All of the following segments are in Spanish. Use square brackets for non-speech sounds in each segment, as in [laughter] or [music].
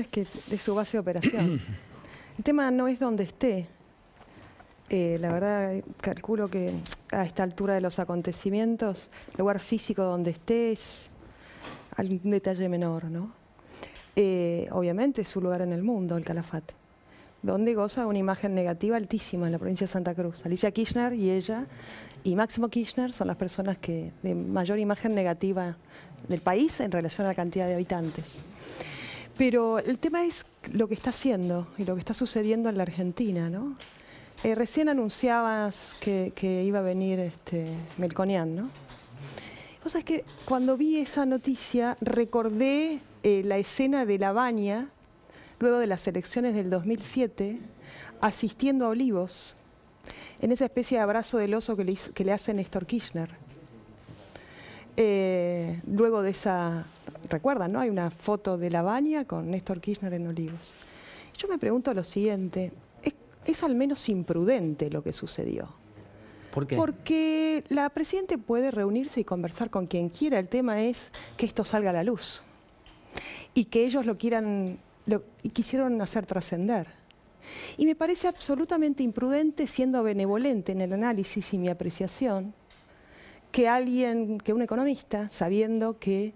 es que de su base de operación. [clears throat] El tema no es donde esté. Eh, la verdad, calculo que a esta altura de los acontecimientos, el lugar físico donde esté es algún detalle menor, ¿no? Eh, obviamente es su lugar en el mundo, el calafate, donde goza una imagen negativa altísima en la provincia de Santa Cruz. Alicia Kirchner y ella y Máximo Kirchner son las personas que de mayor imagen negativa del país en relación a la cantidad de habitantes. Pero el tema es lo que está haciendo y lo que está sucediendo en la Argentina, ¿no? Eh, recién anunciabas que, iba a venir este, Melconian, ¿no? Vos sabés que cuando vi esa noticia recordé eh, la escena de La Baña, luego de las elecciones del 2007, asistiendo a Olivos, en esa especie de abrazo del oso que le, que le hace Néstor Kirchner. Eh, luego de esa recuerdan, ¿no? Hay una foto de La Baña con Néstor Kirchner en Olivos. Yo me pregunto lo siguiente, ¿es, al menos imprudente lo que sucedió? ¿Por qué? Porque la Presidenta puede reunirse y conversar con quien quiera, el tema es que esto salga a la luz y que ellos lo quieran, y quisieron hacer trascender. Y me parece absolutamente imprudente, siendo benevolente en el análisis y mi apreciación, que alguien, que un economista, sabiendo que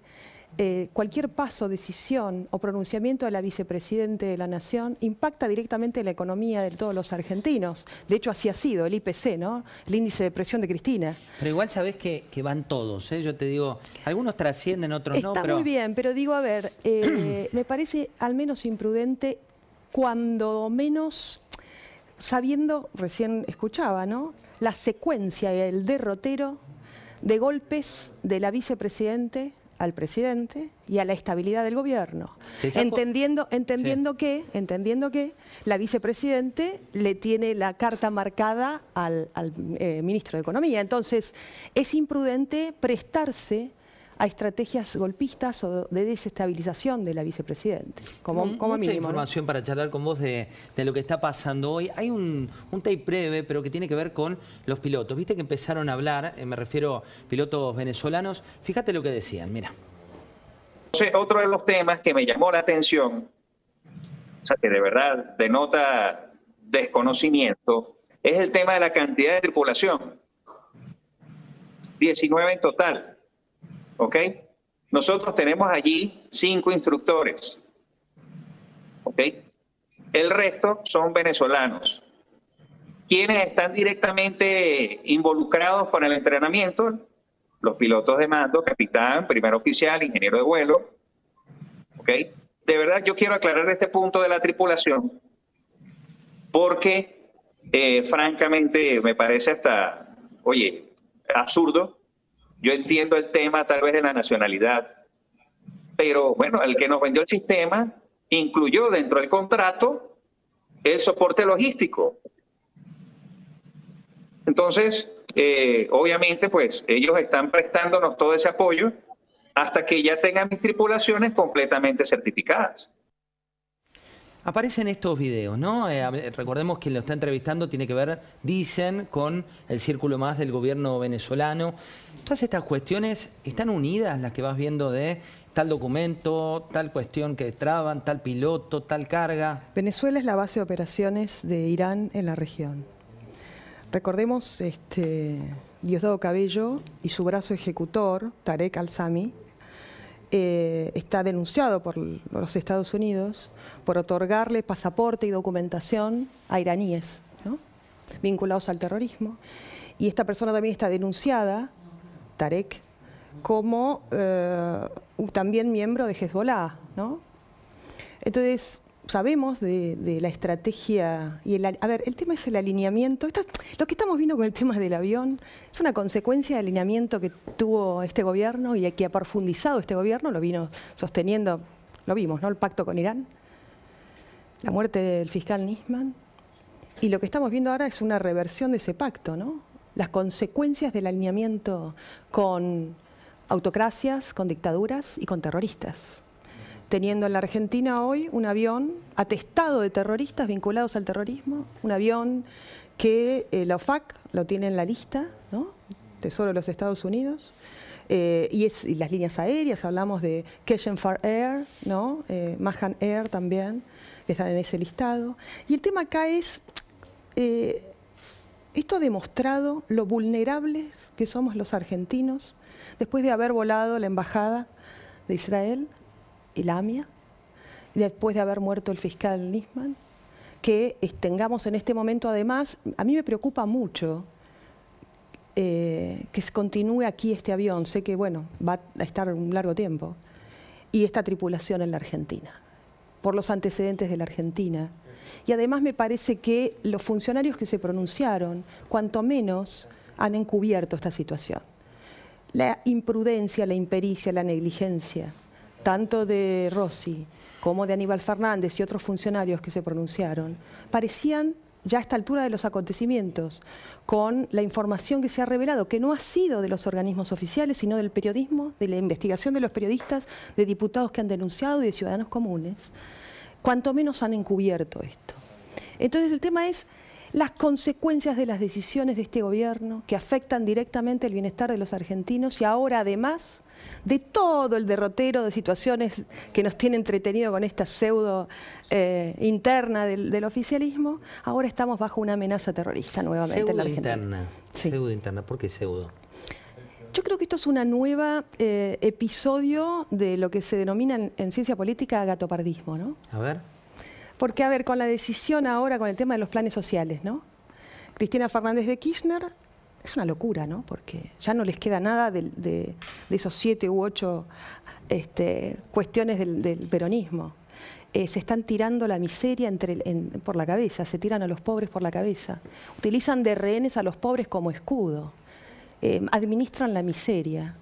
eh, cualquier paso, decisión o pronunciamiento de la vicepresidente de la Nación impacta directamente la economía de todos los argentinos. De hecho, así ha sido el IPC, ¿no? El índice de presión de Cristina. Pero igual sabés que, van todos, ¿eh? Yo te digo, algunos trascienden, otros no. Está muy bien, pero digo, a ver, eh, [clears throat] me parece al menos imprudente cuando menos sabiendo, recién escuchaba, ¿no? La secuencia, el derrotero de golpes de la vicepresidente al presidente y a la estabilidad del gobierno. Entendiendo, entendiendo, que, entendiendo que la vicepresidente le tiene la carta marcada al, eh, ministro de Economía. Entonces, es imprudente prestarse a estrategias golpistas o de desestabilización de la vicepresidenta. como, mm, como Mucha información para charlar con vos de, lo que está pasando hoy. Hay un, tape breve, pero que tiene que ver con los pilotos. Viste que empezaron a hablar, eh, me refiero a pilotos venezolanos. Fíjate lo que decían, mira. Otro de los temas que me llamó la atención, o sea, que de verdad denota desconocimiento, es el tema de la cantidad de tripulación. 19 en total. ¿Ok? Nosotros tenemos allí cinco instructores. ¿Ok? El resto son venezolanos. Quienes están directamente involucrados con el entrenamiento, los pilotos de mando, capitán, primer oficial, ingeniero de vuelo. ¿Ok? De verdad, yo quiero aclarar este punto de la tripulación, porque eh, francamente me parece hasta, oye, absurdo yo entiendo el tema tal vez de la nacionalidad, pero bueno, el que nos vendió el sistema incluyó dentro del contrato el soporte logístico. Entonces, eh, obviamente, pues ellos están prestándonos todo ese apoyo hasta que ya tengan mis tripulaciones completamente certificadas. Aparecen estos videos, ¿no? Eh, recordemos que lo está entrevistando tiene que ver, dicen, con el círculo más del gobierno venezolano. Todas estas cuestiones están unidas, las que vas viendo de tal documento, tal cuestión que traban, tal piloto, tal carga. Venezuela es la base de operaciones de Irán en la región. Recordemos este, Diosdado Cabello y su brazo ejecutor, Tarek al-Sami, eh, está denunciado por los Estados Unidos por otorgarle pasaporte y documentación a iraníes vinculados al terrorismo. Y esta persona también está denunciada, Tarek, como eh, también miembro de Hezbollah. ¿no? Entonces, sabemos de, la estrategia y el a ver, el tema es el alineamiento. lo que estamos viendo con el tema del avión es una consecuencia del alineamiento que tuvo este gobierno y que ha profundizado este gobierno, lo vino sosteniendo, lo vimos, ¿no? El pacto con Irán, la muerte del fiscal Nisman. Y lo que estamos viendo ahora es una reversión de ese pacto, ¿no? Las consecuencias del alineamiento con autocracias, con dictaduras y con terroristas teniendo en la Argentina hoy un avión atestado de terroristas vinculados al terrorismo, un avión que eh, la OFAC lo tiene en la lista, ¿no? Tesoro de los Estados Unidos. Eh, y, es, las líneas aéreas, hablamos de Keshen Far Air, ¿no? Eh, Mahan Air también, que están en ese listado. Y el tema acá es, esto ha demostrado lo vulnerables que somos los argentinos después de haber volado la embajada de Israel el AMIA, después de haber muerto el fiscal Nisman, que tengamos en este momento además, a mí me preocupa mucho eh, que que continúe aquí este avión, sé que bueno, va a estar un largo tiempo, y esta tripulación en la Argentina, por los antecedentes de la Argentina. Y además me parece que los funcionarios que se pronunciaron, cuanto menos, han encubierto esta situación. La imprudencia, la impericia, la negligencia tanto de Rossi como de Aníbal Fernández y otros funcionarios que se pronunciaron, parecían ya a esta altura de los acontecimientos, con la información que se ha revelado, que no ha sido de los organismos oficiales, sino del periodismo, de la investigación de los periodistas, de diputados que han denunciado y de ciudadanos comunes, cuanto menos han encubierto esto. Entonces el tema es las consecuencias de las decisiones de este gobierno que afectan directamente el bienestar de los argentinos y ahora además de todo el derrotero de situaciones que nos tiene entretenido con esta pseudo eh, interna del, oficialismo, ahora estamos bajo una amenaza terrorista nuevamente pseudo la Interna. Pseudo interna, ¿por qué pseudo? Yo creo que esto es un nuevo eh, episodio de lo que se denomina en, ciencia política gatopardismo, ¿no? A ver. Porque, a ver, con la decisión ahora, con el tema de los planes sociales, ¿no? Cristina Fernández de Kirchner es una locura, ¿no? Porque ya no les queda nada de, esos siete u ocho este, cuestiones del, peronismo. Eh, se están tirando la miseria entre, por la cabeza, se tiran a los pobres por la cabeza. Utilizan de rehenes a los pobres como escudo. Eh, administran la miseria.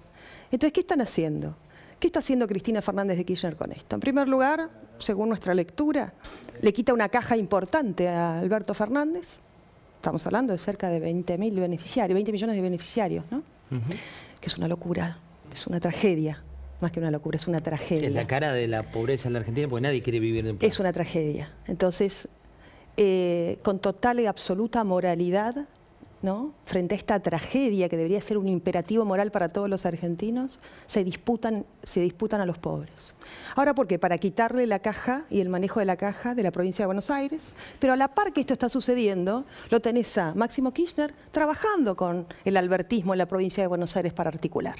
Entonces, ¿qué están haciendo? ¿Qué está haciendo Cristina Fernández de Kirchner con esto? En primer lugar, según nuestra lectura, le quita una caja importante a Alberto Fernández. Estamos hablando de cerca de 20.000 beneficiarios, 20 millones de beneficiarios, ¿no? Que es una locura, es una tragedia, más que una locura, es una tragedia. Es la cara de la pobreza en la Argentina porque nadie quiere vivir en pobreza. Es una tragedia. Entonces, eh, con total y absoluta moralidad, ¿no? frente a esta tragedia que debería ser un imperativo moral para todos los argentinos, se disputan, a los pobres. Ahora, ¿por qué? Para quitarle la caja y el manejo de la caja de la provincia de Buenos Aires, pero a la par que esto está sucediendo, lo tenés a Máximo Kirchner trabajando con el albertismo en la provincia de Buenos Aires para articular.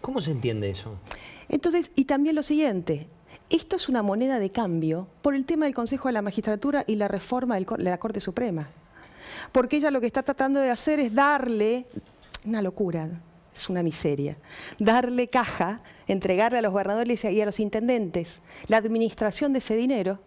¿Cómo se entiende eso? Entonces, y también lo siguiente, esto es una moneda de cambio por el tema del Consejo de la Magistratura y la reforma de la Corte Suprema porque ella lo que está tratando de hacer es darle, una locura, es una miseria, darle caja, entregarle a los gobernadores y a los intendentes la administración de ese dinero,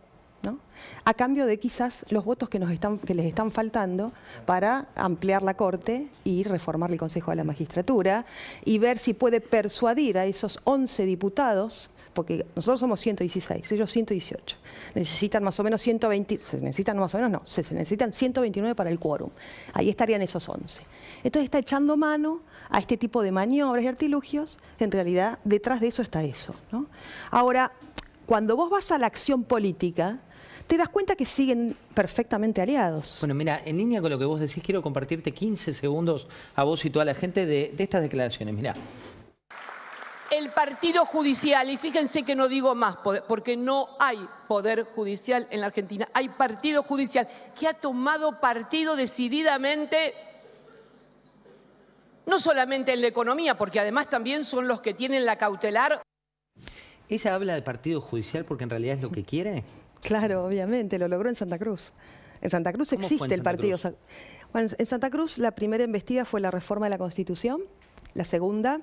¿no? a cambio de quizás los votos que, nos están, que les están faltando para ampliar la Corte y reformar el Consejo de la Magistratura y ver si puede persuadir a esos 11 diputados porque nosotros somos 116, ellos 118. Necesitan más o menos 120, se necesitan más o menos, no, se, necesitan 129 para el quórum. Ahí estarían esos 11. Entonces está echando mano a este tipo de maniobras y artilugios, en realidad detrás de eso está eso. Ahora, cuando vos vas a la acción política, te das cuenta que siguen perfectamente aliados. Bueno, mira, en línea con lo que vos decís, quiero compartirte 15 segundos a vos y toda la gente de, estas declaraciones. Mira, el partido judicial, y fíjense que no digo más, porque no hay poder judicial en la Argentina, hay partido judicial que ha tomado partido decididamente, no solamente en la economía, porque además también son los que tienen la cautelar. ¿Ella habla de partido judicial porque en realidad es lo que quiere? Claro, obviamente, lo logró en Santa Cruz. En Santa Cruz existe el partido. en Santa Cruz la primera investida fue la reforma de la Constitución, la segunda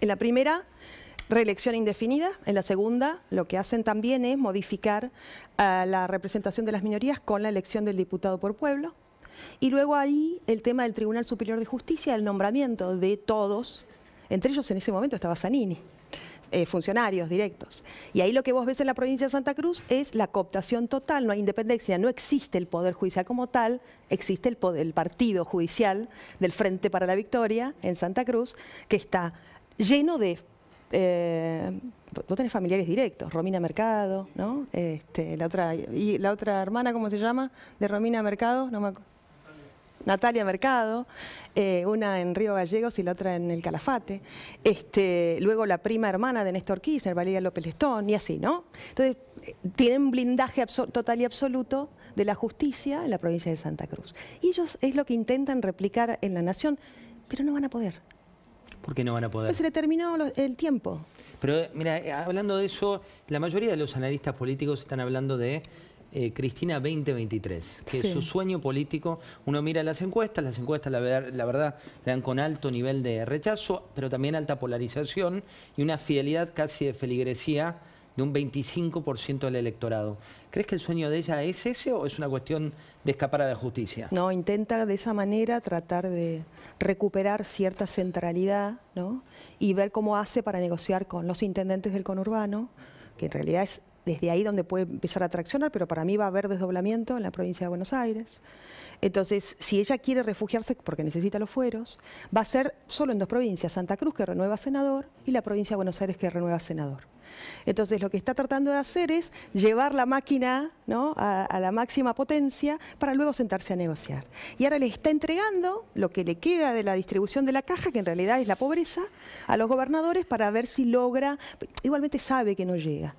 en la primera, reelección indefinida. En la segunda, lo que hacen también es modificar eh, la representación de las minorías con la elección del diputado por pueblo. Y luego ahí el tema del Tribunal Superior de Justicia, el nombramiento de todos, entre ellos en ese momento estaba Zanini. Eh, funcionarios directos. Y ahí lo que vos ves en la provincia de Santa Cruz es la cooptación total, no hay independencia, no existe el poder judicial como tal, existe el partido judicial del Frente para la Victoria en Santa Cruz, que está lleno de... Eh, vos tenés familiares directos, Romina Mercado, ¿no? Este, la otra, y la otra hermana, ¿cómo se llama? De Romina Mercado, no me acuerdo. Natalia Mercado, eh, una en Río Gallegos y la otra en El Calafate. Este, luego la prima hermana de Néstor Kirchner, Valeria López Lestón, y así, ¿no? Entonces, eh, tienen blindaje total y absoluto de la justicia en la provincia de Santa Cruz. Y ellos es lo que intentan replicar en la nación, pero no van a poder. Porque no van a poder. Pues se le terminó el tiempo. Pero eh, mira, eh, hablando de eso, la mayoría de los analistas políticos están hablando de eh, Cristina 2023, que es su sueño político. Uno mira las encuestas, las encuestas la, la verdad dan con alto nivel de rechazo, pero también alta polarización y una fidelidad casi de feligresía de un 25% del electorado. ¿Crees que el sueño de ella es ese o es una cuestión de escapar a la justicia? No, intenta de esa manera tratar de recuperar cierta centralidad ¿no? y ver cómo hace para negociar con los intendentes del conurbano, que en realidad es desde ahí donde puede empezar a traccionar, pero para mí va a haber desdoblamiento en la provincia de Buenos Aires. Entonces, si ella quiere refugiarse porque necesita los fueros, va a ser solo en dos provincias, Santa Cruz que renueva senador y la provincia de Buenos Aires que renueva senador. Entonces lo que está tratando de hacer es llevar la máquina a, a, la máxima potencia para luego sentarse a negociar. Y ahora le está entregando lo que le queda de la distribución de la caja, que en realidad es la pobreza, a los gobernadores para ver si logra, igualmente sabe que no llega.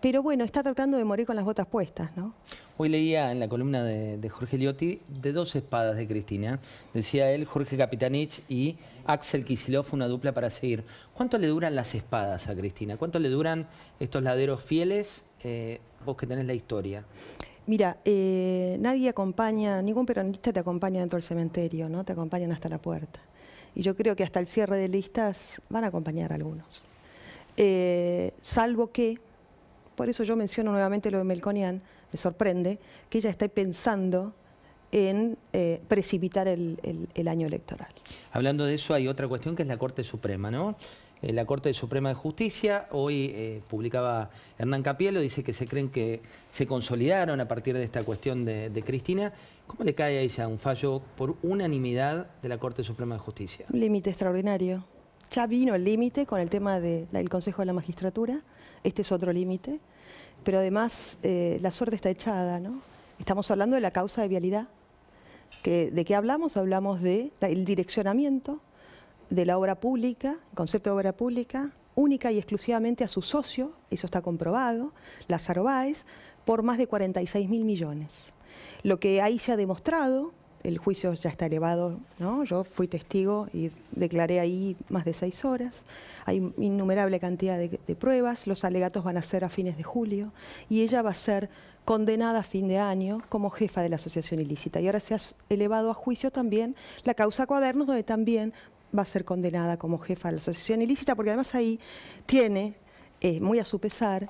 Pero bueno, está tratando de morir con las botas puestas. ¿no? Hoy leía en la columna de, Jorge Liotti de dos espadas de Cristina. Decía él, Jorge Capitanich y Axel Kisilov, una dupla para seguir. ¿Cuánto le duran las espadas a Cristina? ¿Cuánto le duran estos laderos fieles? Eh, vos que tenés la historia. Mira, eh, nadie acompaña, ningún peronista te acompaña dentro del cementerio, ¿no? Te acompañan hasta la puerta. Y yo creo que hasta el cierre de listas van a acompañar algunos. Eh, salvo que, por eso yo menciono nuevamente lo de Melconian, me sorprende que ella esté pensando en eh, precipitar el, año electoral. Hablando de eso, hay otra cuestión que es la Corte Suprema, ¿no? Eh, la Corte Suprema de Justicia, hoy eh, publicaba Hernán Capielo, dice que se creen que se consolidaron a partir de esta cuestión de, Cristina. ¿Cómo le cae a ella un fallo por unanimidad de la Corte Suprema de Justicia? Un límite extraordinario. Ya vino el límite con el tema del Consejo de la Magistratura, este es otro límite pero además eh, la suerte está echada, ¿no? Estamos hablando de la causa de vialidad. Que, ¿De qué hablamos? Hablamos del direccionamiento de la obra pública, concepto de obra pública, única y exclusivamente a su socio, eso está comprobado, Lázaro Báez, por más de 46 mil millones. Lo que ahí se ha demostrado el juicio ya está elevado, ¿no? Yo fui testigo y declaré ahí más de seis horas. Hay innumerable cantidad de, pruebas. Los alegatos van a ser a fines de julio y ella va a ser condenada a fin de año como jefa de la asociación ilícita. Y ahora se ha elevado a juicio también la causa Cuadernos, donde también va a ser condenada como jefa de la asociación ilícita, porque además ahí tiene, eh, muy a su pesar,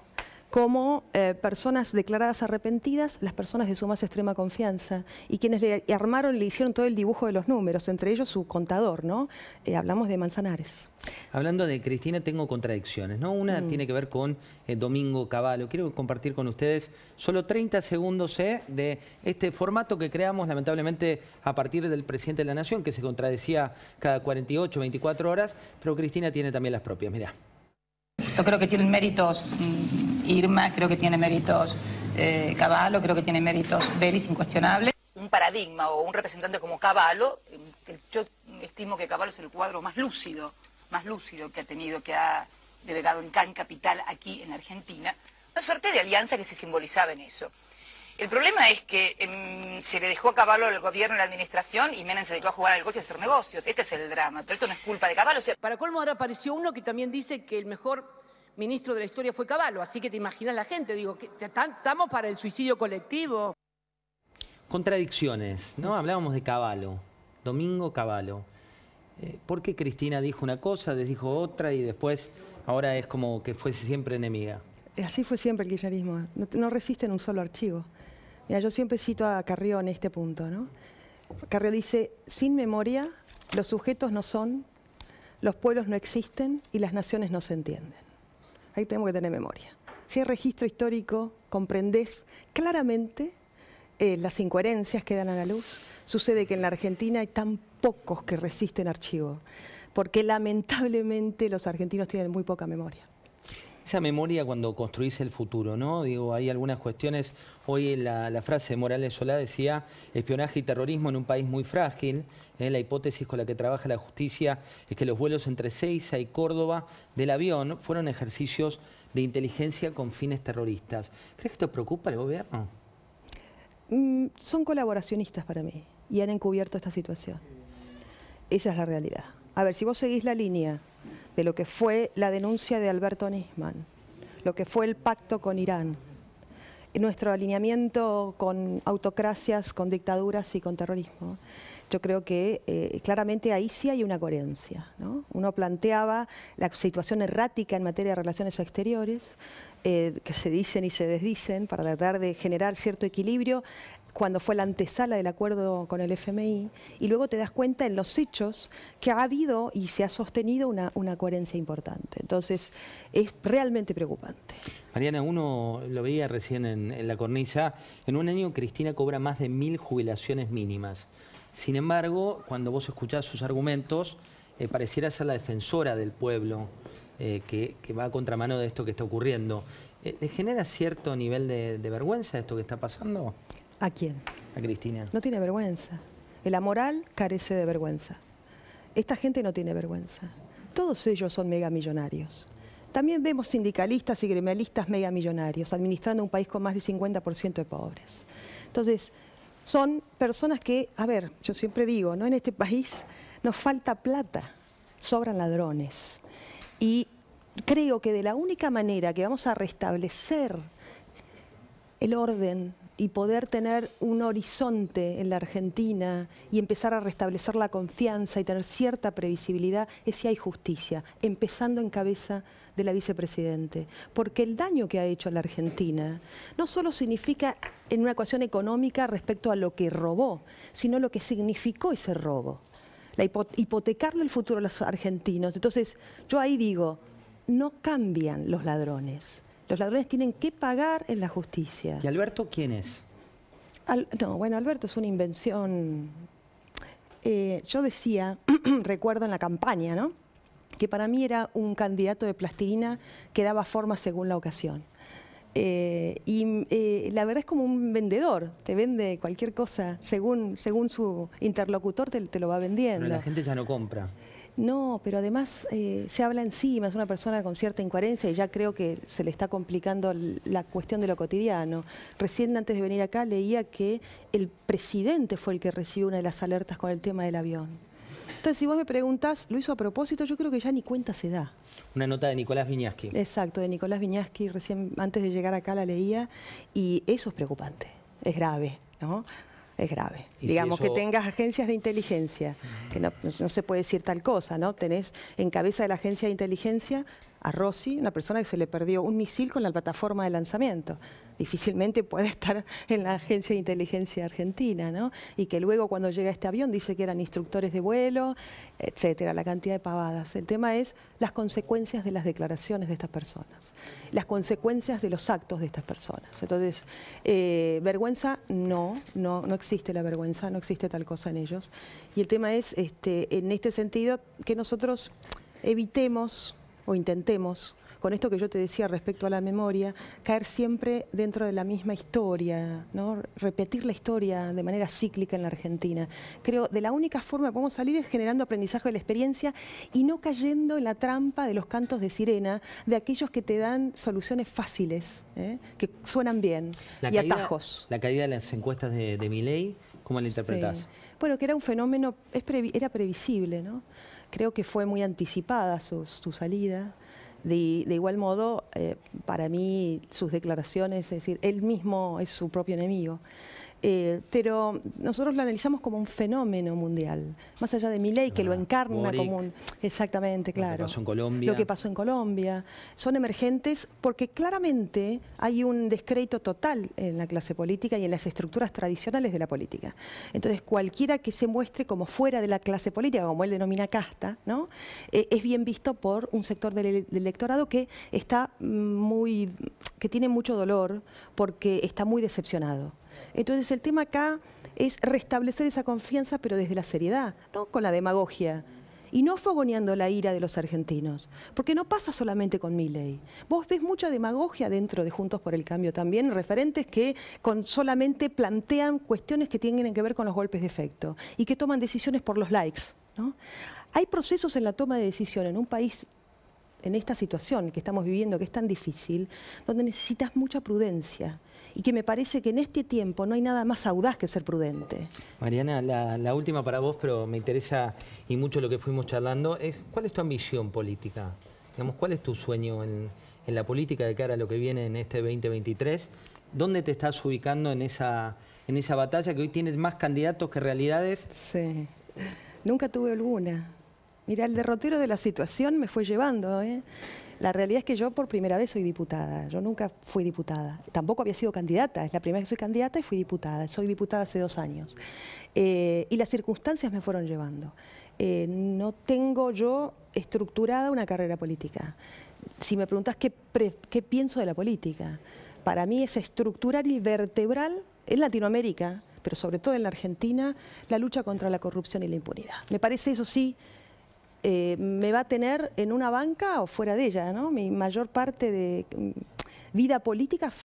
como eh, personas declaradas arrepentidas, las personas de su más extrema confianza, y quienes le armaron, le hicieron todo el dibujo de los números, entre ellos su contador, ¿no? Eh, hablamos de Manzanares. Hablando de Cristina, tengo contradicciones, ¿no? Una mm. tiene que ver con eh, Domingo Caballo. Quiero compartir con ustedes solo 30 segundos de este formato que creamos, lamentablemente, a partir del presidente de la Nación, que se contradecía cada 48, 24 horas, pero Cristina tiene también las propias, mirá. Yo creo que tienen méritos mm, Irma, creo que tiene méritos eh, Caballo, creo que tiene méritos Belis, incuestionable. Un paradigma o un representante como Caballo, yo estimo que Caballo es el cuadro más lúcido, más lúcido que ha tenido, que ha delegado en Can Capital aquí en Argentina, una suerte de alianza que se simbolizaba en eso. El problema es que em, se le dejó a Caballo al gobierno y la administración y Menem se dedicó a jugar al golf y a hacer negocios. Este es el drama, pero esto no es culpa de Caballo. Para colmo ahora apareció uno que también dice que el mejor ministro de la historia fue Caballo, así que te imaginas la gente, digo, estamos para el suicidio colectivo. Contradicciones, ¿no? Hablábamos de Caballo, Domingo Caballo. Eh, ¿Por qué Cristina dijo una cosa, les dijo otra y después ahora es como que fuese siempre enemiga? Eh, así fue siempre el kirchnerismo, ¿eh? no, resiste en un solo archivo. Mira, yo siempre cito a Carrió en este punto, ¿no? Carrió dice, sin memoria, los sujetos no son, los pueblos no existen y las naciones no se entienden. Ahí tenemos que tener memoria. Si es registro histórico, comprendés claramente eh, las incoherencias que dan a la luz. Sucede que en la Argentina hay tan pocos que resisten archivo, porque lamentablemente los argentinos tienen muy poca memoria esa memoria cuando construís el futuro, ¿no? Digo, hay algunas cuestiones, hoy la, la frase de Morales Solá decía, espionaje y terrorismo en un país muy frágil, ¿eh? la hipótesis con la que trabaja la justicia es que los vuelos entre Ceiza y Córdoba del avión fueron ejercicios de inteligencia con fines terroristas. ¿Crees que esto preocupa al gobierno? Mm, son colaboracionistas para mí y han encubierto esta situación. Esa es la realidad. A ver, si vos seguís la línea de lo que fue la denuncia de Alberto Nisman, lo que fue el pacto con Irán, nuestro alineamiento con autocracias, con dictaduras y con terrorismo. Yo creo que eh, claramente ahí sí hay una coherencia. Uno planteaba la situación errática en materia de relaciones exteriores, eh, que se dicen y se desdicen para tratar de generar cierto equilibrio cuando fue la antesala del acuerdo con el FMI, y luego te das cuenta en los hechos que ha habido y se ha sostenido una, coherencia importante. Entonces, es realmente preocupante. Mariana, uno lo veía recién en, la cornisa, en un año Cristina cobra más de mil jubilaciones mínimas. Sin embargo, cuando vos escuchás sus argumentos, eh, pareciera ser la defensora del pueblo eh, que, va a contramano de esto que está ocurriendo. Eh, ¿Le genera cierto nivel de, de vergüenza esto que está pasando? ¿A quién? A Cristina. No tiene vergüenza. El amoral carece de vergüenza. Esta gente no tiene vergüenza. Todos ellos son megamillonarios. También vemos sindicalistas y gremialistas megamillonarios administrando un país con más de 50% de pobres. Entonces, son personas que, a ver, yo siempre digo, ¿no? En este país nos falta plata, sobran ladrones. Y creo que de la única manera que vamos a restablecer el orden, y poder tener un horizonte en la Argentina y empezar a restablecer la confianza y tener cierta previsibilidad es si hay justicia, empezando en cabeza de la vicepresidente. Porque el daño que ha hecho a la Argentina no solo significa en una ecuación económica respecto a lo que robó, sino lo que significó ese robo. La hipotecarle el futuro a los argentinos. Entonces, yo ahí digo, no cambian los ladrones los ladrones tienen que pagar en la justicia. ¿Y Alberto quién es? no, bueno, Alberto es una invención. Eh, yo decía, [clears throat] recuerdo en la campaña, ¿no? que para mí era un candidato de plastilina que daba forma según la ocasión. Eh, y eh, la verdad es como un vendedor, te vende cualquier cosa, según, según su interlocutor te, te lo va vendiendo. Pero la gente ya no compra. No, pero además eh, se habla encima, es una persona con cierta incoherencia y ya creo que se le está complicando la cuestión de lo cotidiano. Recién antes de venir acá leía que el presidente fue el que recibió una de las alertas con el tema del avión. Entonces, si vos me preguntás, ¿lo hizo a propósito? Yo creo que ya ni cuenta se da. Una nota de Nicolás Viñaski. Exacto, de Nicolás Viñaski, recién antes de llegar acá la leía, y eso es preocupante, es grave, ¿no? es grave. Digamos que tengas agencias de inteligencia, que no, no, se puede decir tal cosa, ¿no? Tenés en cabeza de la agencia de inteligencia a Rossi, una persona que se le perdió un misil con la plataforma de lanzamiento difícilmente puede estar en la Agencia de Inteligencia Argentina, ¿no? Y que luego cuando llega este avión dice que eran instructores de vuelo, etcétera, la cantidad de pavadas. El tema es las consecuencias de las declaraciones de estas personas, las consecuencias de los actos de estas personas. Entonces, eh, vergüenza no, no, no existe la vergüenza, no existe tal cosa en ellos. Y el tema es, este, en este sentido, que nosotros evitemos o intentemos con esto que yo te decía respecto a la memoria, caer siempre dentro de la misma historia, ¿no? repetir la historia de manera cíclica en la Argentina. Creo de la única forma que podemos salir es generando aprendizaje de la experiencia y no cayendo en la trampa de los cantos de sirena, de aquellos que te dan soluciones fáciles, ¿eh? que suenan bien y atajos. La caída de las encuestas de, de Miley, ¿cómo la interpretás? Bueno, que era un fenómeno, era previsible, Creo que fue muy anticipada su salida, de, igual modo, eh, para mí sus declaraciones, es decir, él mismo es su propio enemigo. Eh, pero nosotros lo analizamos como un fenómeno mundial, más allá de mi ley que lo ah, encarna como un... Exactamente, claro. Lo que pasó en Colombia. Lo que pasó en Colombia. Son emergentes porque claramente hay un descrédito total en la clase política y en las estructuras tradicionales de la política. Entonces, cualquiera que se muestre como fuera de la clase política, como él denomina casta, ¿no? Eh, es bien visto por un sector del electorado que está muy... que tiene mucho dolor porque está muy decepcionado. Entonces el tema acá es restablecer esa confianza, pero desde la seriedad, no con la demagogia. Y no fogoneando la ira de los argentinos, porque no pasa solamente con mi Vos ves mucha demagogia dentro de Juntos por el Cambio también, referentes que con solamente plantean cuestiones que tienen que ver con los golpes de efecto y que toman decisiones por los likes. Hay procesos en la toma de decisión en un país en esta situación que estamos viviendo, que es tan difícil, donde necesitas mucha prudencia, y que me parece que en este tiempo no hay nada más audaz que ser prudente. Mariana, la, última para vos, pero me interesa y mucho lo que fuimos charlando, es cuál es tu ambición política. Digamos, ¿Cuál es tu sueño en, la política de cara a lo que viene en este 2023? ¿Dónde te estás ubicando en esa, en esa batalla que hoy tienes más candidatos que realidades? Sí, nunca tuve alguna. Mira, el derrotero de la situación me fue llevando. ¿eh? La realidad es que yo por primera vez soy diputada. Yo nunca fui diputada. Tampoco había sido candidata. Es la primera vez que soy candidata y fui diputada. Soy diputada hace dos años. Eh, y las circunstancias me fueron llevando. Eh, no tengo yo estructurada una carrera política. Si me preguntas qué, qué pienso de la política, para mí es estructural y vertebral en Latinoamérica, pero sobre todo en la Argentina, la lucha contra la corrupción y la impunidad. Me parece eso sí eh, me va a tener en una banca o fuera de ella, ¿no? Mi mayor parte de mm, vida política